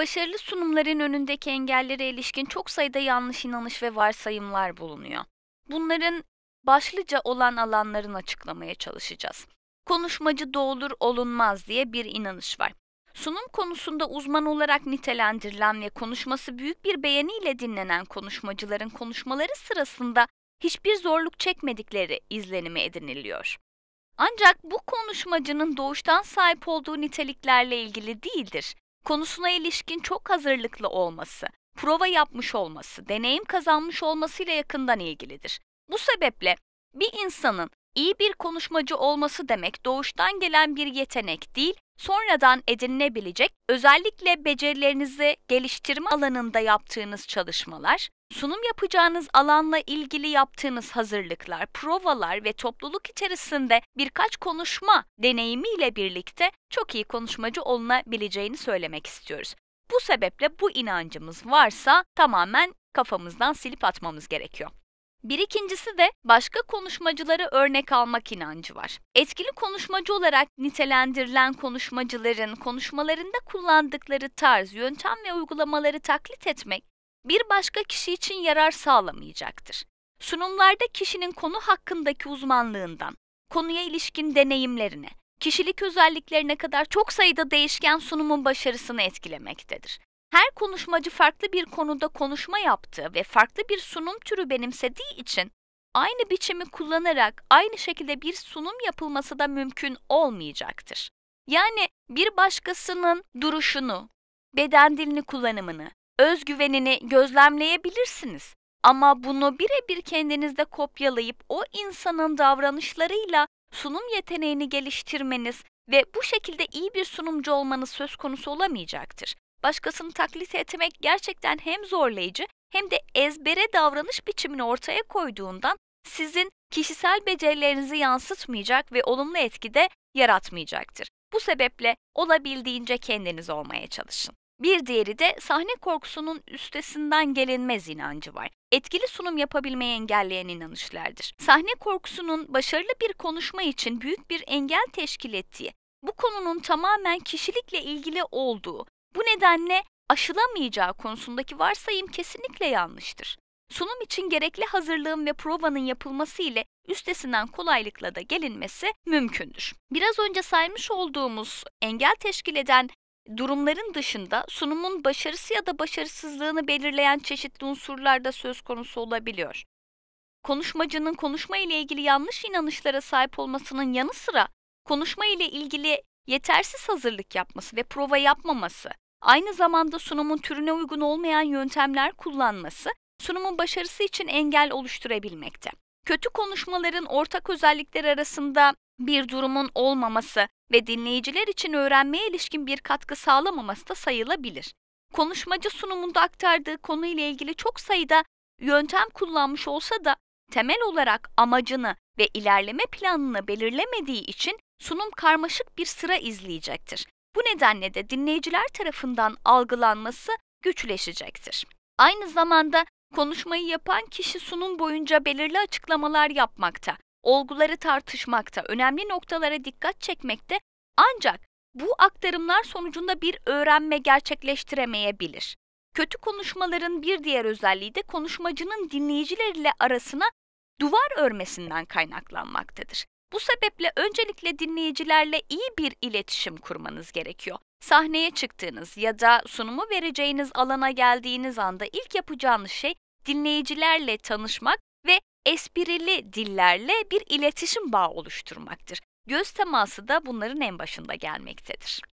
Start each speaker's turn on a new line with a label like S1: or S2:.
S1: başarılı sunumların önündeki engellere ilişkin çok sayıda yanlış inanış ve varsayımlar bulunuyor. Bunların başlıca olan alanların açıklamaya çalışacağız. Konuşmacı doğulur olunmaz diye bir inanış var. Sunum konusunda uzman olarak nitelendirilen ve konuşması büyük bir beğeniyle dinlenen konuşmacıların konuşmaları sırasında hiçbir zorluk çekmedikleri izlenimi ediniliyor. Ancak bu konuşmacının doğuştan sahip olduğu niteliklerle ilgili değildir konusuna ilişkin çok hazırlıklı olması, prova yapmış olması, deneyim kazanmış olmasıyla yakından ilgilidir. Bu sebeple bir insanın iyi bir konuşmacı olması demek doğuştan gelen bir yetenek değil, sonradan edinilebilecek özellikle becerilerinizi geliştirme alanında yaptığınız çalışmalar, sunum yapacağınız alanla ilgili yaptığınız hazırlıklar, provalar ve topluluk içerisinde birkaç konuşma deneyimiyle birlikte çok iyi konuşmacı olunabileceğini söylemek istiyoruz. Bu sebeple bu inancımız varsa tamamen kafamızdan silip atmamız gerekiyor. Bir ikincisi de başka konuşmacıları örnek almak inancı var. Etkili konuşmacı olarak nitelendirilen konuşmacıların konuşmalarında kullandıkları tarz, yöntem ve uygulamaları taklit etmek bir başka kişi için yarar sağlamayacaktır. Sunumlarda kişinin konu hakkındaki uzmanlığından, konuya ilişkin deneyimlerine, kişilik özelliklerine kadar çok sayıda değişken sunumun başarısını etkilemektedir her konuşmacı farklı bir konuda konuşma yaptığı ve farklı bir sunum türü benimsediği için aynı biçimi kullanarak aynı şekilde bir sunum yapılması da mümkün olmayacaktır. Yani bir başkasının duruşunu, beden dilini kullanımını, özgüvenini gözlemleyebilirsiniz. Ama bunu birebir kendinizde kopyalayıp o insanın davranışlarıyla sunum yeteneğini geliştirmeniz ve bu şekilde iyi bir sunumcu olmanız söz konusu olamayacaktır. Başkasını taklit etmek gerçekten hem zorlayıcı hem de ezbere davranış biçimini ortaya koyduğundan sizin kişisel becerilerinizi yansıtmayacak ve olumlu etkide yaratmayacaktır. Bu sebeple olabildiğince kendiniz olmaya çalışın. Bir diğeri de sahne korkusunun üstesinden gelinmez inancı var. Etkili sunum yapabilmeyi engelleyen inanışlardır. Sahne korkusunun başarılı bir konuşma için büyük bir engel teşkil ettiği, bu konunun tamamen kişilikle ilgili olduğu bu nedenle aşılamayacağı konusundaki varsayım kesinlikle yanlıştır. Sunum için gerekli hazırlığın ve provanın yapılması ile üstesinden kolaylıkla da gelinmesi mümkündür. Biraz önce saymış olduğumuz engel teşkil eden durumların dışında sunumun başarısı ya da başarısızlığını belirleyen çeşitli unsurlar da söz konusu olabiliyor. Konuşmacının konuşma ile ilgili yanlış inanışlara sahip olmasının yanı sıra konuşma ile ilgili yetersiz hazırlık yapması ve prova yapmaması, aynı zamanda sunumun türüne uygun olmayan yöntemler kullanması sunumun başarısı için engel oluşturabilmekte. Kötü konuşmaların ortak özellikler arasında bir durumun olmaması ve dinleyiciler için öğrenmeye ilişkin bir katkı sağlamaması da sayılabilir. Konuşmacı sunumunda aktardığı konuyla ilgili çok sayıda yöntem kullanmış olsa da temel olarak amacını ve ilerleme planını belirlemediği için sunum karmaşık bir sıra izleyecektir. Bu nedenle de dinleyiciler tarafından algılanması güçleşecektir. Aynı zamanda konuşmayı yapan kişi sunum boyunca belirli açıklamalar yapmakta, olguları tartışmakta, önemli noktalara dikkat çekmekte ancak bu aktarımlar sonucunda bir öğrenme gerçekleştiremeyebilir. Kötü konuşmaların bir diğer özelliği de konuşmacının dinleyicileriyle arasına duvar örmesinden kaynaklanmaktadır. Bu sebeple öncelikle dinleyicilerle iyi bir iletişim kurmanız gerekiyor. Sahneye çıktığınız ya da sunumu vereceğiniz alana geldiğiniz anda ilk yapacağınız şey dinleyicilerle tanışmak ve esprili dillerle bir iletişim bağı oluşturmaktır. Göz teması da bunların en başında gelmektedir.